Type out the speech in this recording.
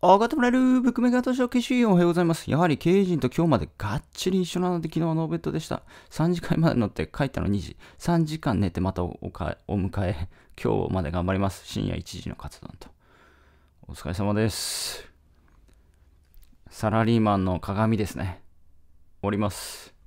あがてもらえるブックメーカー投資おはようございます。やはり経営陣と今日までがっちり一緒なので昨日はノーベッドでした。3時間まで乗って帰ったの2時。3時間寝てまたお迎え。今日まで頑張ります。深夜1時の活動と。お疲れ様です。サラリーマンの鏡ですね。おります。